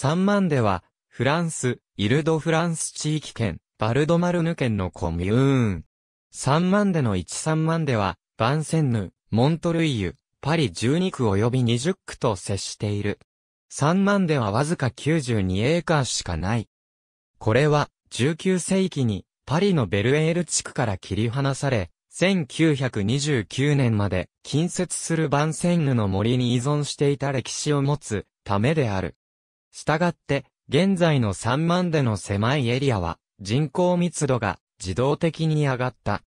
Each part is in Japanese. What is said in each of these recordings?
三万では、フランス、イルド・フランス地域圏、バルドマルヌ県のコミューン。三万での1三万では、バンセンヌ、モントルイユ、パリ12区及び20区と接している。三万ではわずか92エーカーしかない。これは、19世紀に、パリのベルエール地区から切り離され、1929年まで近接するバンセンヌの森に依存していた歴史を持つためである。したがって、現在の3万での狭いエリアは、人口密度が自動的に上がった。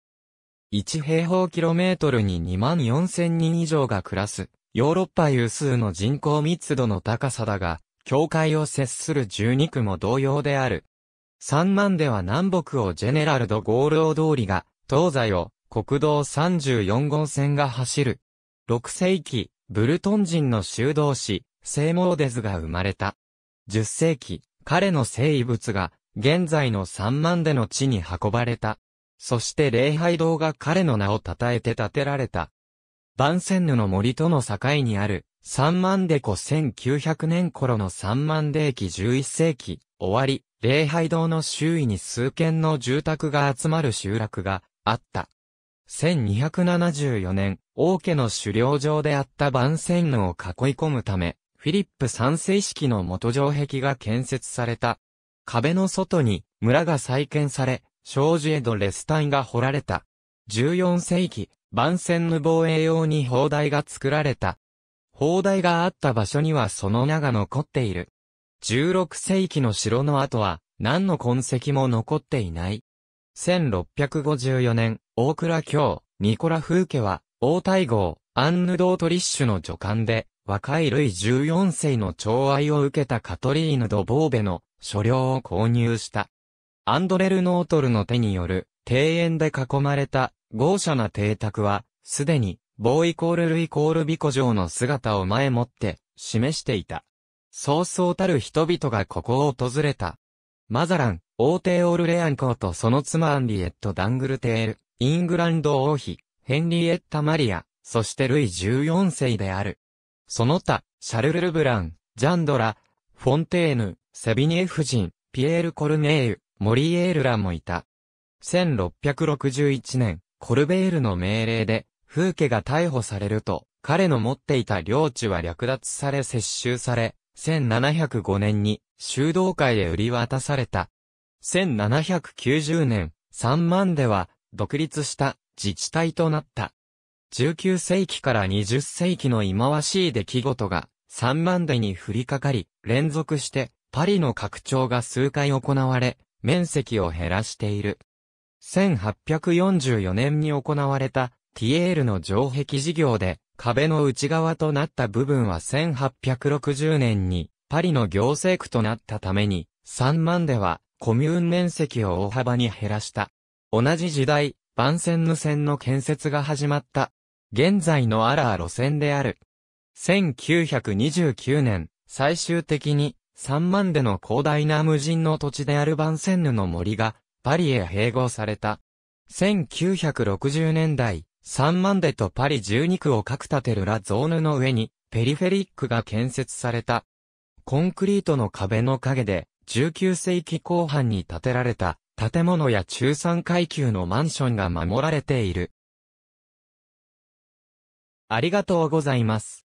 1平方キロメートルに2万4千人以上が暮らす、ヨーロッパ有数の人口密度の高さだが、境界を接する12区も同様である。3万では南北をジェネラルド・ゴールド通りが、東西を国道34号線が走る。6世紀、ブルトン人の修道士、セーモーデズが生まれた。10世紀、彼の聖遺物が、現在の三万での地に運ばれた。そして礼拝堂が彼の名を称えて建てられた。バンセンヌの森との境にある、三万で子1900年頃の三万で駅11世紀、終わり、礼拝堂の周囲に数軒の住宅が集まる集落があった。1274年、王家の狩猟場であったバンセンヌを囲い込むため、フィリップ三世式の元城壁が建設された。壁の外に村が再建され、障子へドレスタインが掘られた。14世紀、万戦の防衛用に砲台が作られた。砲台があった場所にはその名が残っている。16世紀の城の跡は、何の痕跡も残っていない。1654年、大倉京、ニコラ・フー家は、大太号、アンヌ・ドートリッシュの助官で、若いルイ14世の寵愛を受けたカトリーヌ・ド・ボーベの所領を購入した。アンドレル・ノートルの手による庭園で囲まれた豪奢な邸宅は、すでに、ボーイコールルイコールビコ城の姿を前もって示していた。そうそうたる人々がここを訪れた。マザラン、王帝オルレアン公とその妻アンリエット・ダングルテール、イングランド王妃、ヘンリエッタ・マリア、そしてルイ14世である。その他、シャルル・ルブラン、ジャンドラ、フォンテーヌ、セビニエ夫人、ピエール・コルネーユ、モリエールらもいた。1661年、コルベールの命令で、風ケが逮捕されると、彼の持っていた領地は略奪され接収され、1705年に修道会へ売り渡された。1790年、3万では独立した自治体となった。19世紀から20世紀の忌まわしい出来事が、3万台に降りかかり、連続して、パリの拡張が数回行われ、面積を減らしている。1844年に行われた、ティエールの城壁事業で、壁の内側となった部分は1860年に、パリの行政区となったために、3万では、コミューン面積を大幅に減らした。同じ時代、バンセンヌ線の建設が始まった。現在のアラー路線である。1929年、最終的に、3万での広大な無人の土地であるバンセンヌの森が、パリへ併合された。1960年代、3万でとパリ12区を各立てるラゾーヌの上に、ペリフェリックが建設された。コンクリートの壁の陰で、19世紀後半に建てられた、建物や中産階級のマンションが守られている。ありがとうございます。